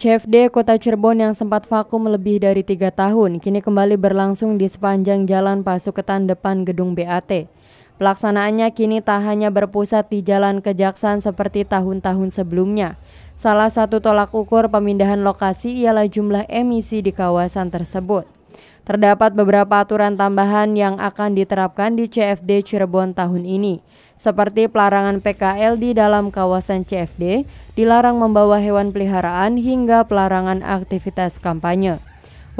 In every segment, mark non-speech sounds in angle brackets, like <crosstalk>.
CFD Kota Cirebon yang sempat vakum lebih dari tiga tahun kini kembali berlangsung di sepanjang Jalan Pasuketan depan Gedung BAT. Pelaksanaannya kini tak hanya berpusat di Jalan Kejaksaan seperti tahun-tahun sebelumnya. Salah satu tolak ukur pemindahan lokasi ialah jumlah emisi di kawasan tersebut. Terdapat beberapa aturan tambahan yang akan diterapkan di CFD Cirebon tahun ini seperti pelarangan PKL di dalam kawasan CFD, dilarang membawa hewan peliharaan hingga pelarangan aktivitas kampanye.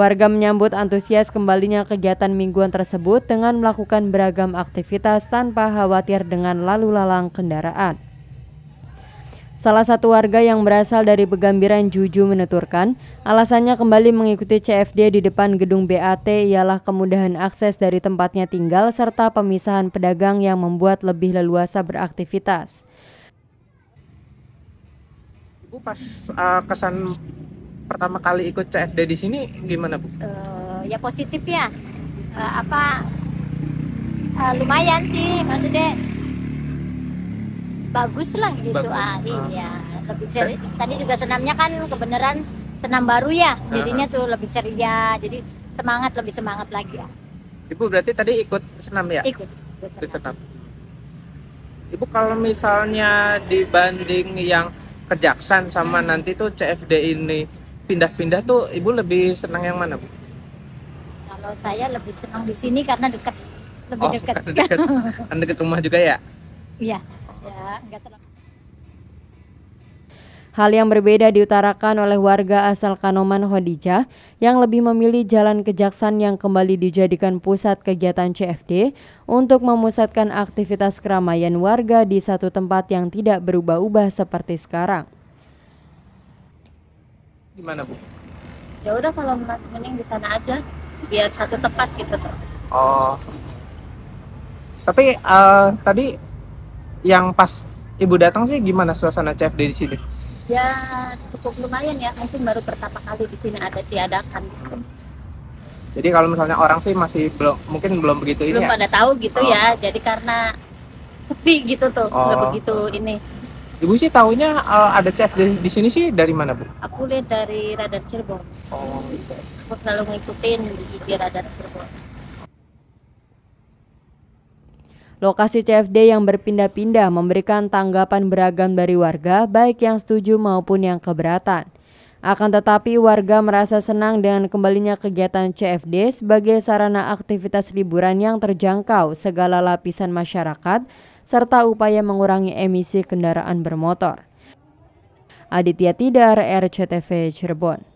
Warga menyambut antusias kembalinya kegiatan mingguan tersebut dengan melakukan beragam aktivitas tanpa khawatir dengan lalu lalang kendaraan. Salah satu warga yang berasal dari Pegambiran Juju menuturkan, alasannya kembali mengikuti CFD di depan gedung BAT ialah kemudahan akses dari tempatnya tinggal serta pemisahan pedagang yang membuat lebih leluasa beraktivitas. Bu pas uh, kesan pertama kali ikut CFD di sini gimana, Bu? Uh, ya positif ya. Uh, apa uh, lumayan sih maksudnya bagus lah gitu bagus. ah iya ah. lebih ceria. tadi juga senamnya kan kebenaran senam baru ya ah. jadinya tuh lebih ceria jadi semangat lebih semangat lagi ya ibu berarti tadi ikut senam ya ikut ikut senam, senam. ibu kalau misalnya dibanding yang kejaksan sama hmm. nanti tuh CFD ini pindah-pindah tuh ibu lebih senang yang mana bu kalau saya lebih senang di sini karena dekat lebih oh, dekat kan <laughs> dekat rumah juga ya iya Ya, Hal yang berbeda diutarakan oleh warga asal Kanoman Hodijah yang lebih memilih Jalan kejaksaan yang kembali dijadikan pusat kegiatan CFD untuk memusatkan aktivitas keramaian warga di satu tempat yang tidak berubah-ubah seperti sekarang. Gimana Bu? Ya udah kalau Mas mending di sana aja, biar satu tempat gitu tuh. Oh. Tapi uh, tadi yang pas ibu datang sih gimana suasana CFD di sini? Ya cukup lumayan ya, mungkin baru pertama kali di sini ada diadakan. Gitu. Jadi kalau misalnya orang sih masih belum mungkin belum begitu belum ini. Belum ya? pada ya? tahu gitu ya. oh. ya. Jadi karena sepi gitu tuh, oh. nggak begitu ini. Ibu sih tahunya uh, eh, ada chef di, di sini sih dari mana bu? Aku lihat dari Radar Cirebon. Oh. Iya. Aku selalu ngikutin di Radar Cirebon. Lokasi CFD yang berpindah-pindah memberikan tanggapan beragam dari warga, baik yang setuju maupun yang keberatan. Akan tetapi warga merasa senang dengan kembalinya kegiatan CFD sebagai sarana aktivitas liburan yang terjangkau segala lapisan masyarakat serta upaya mengurangi emisi kendaraan bermotor. Aditya Tidar, RCTV Cirebon.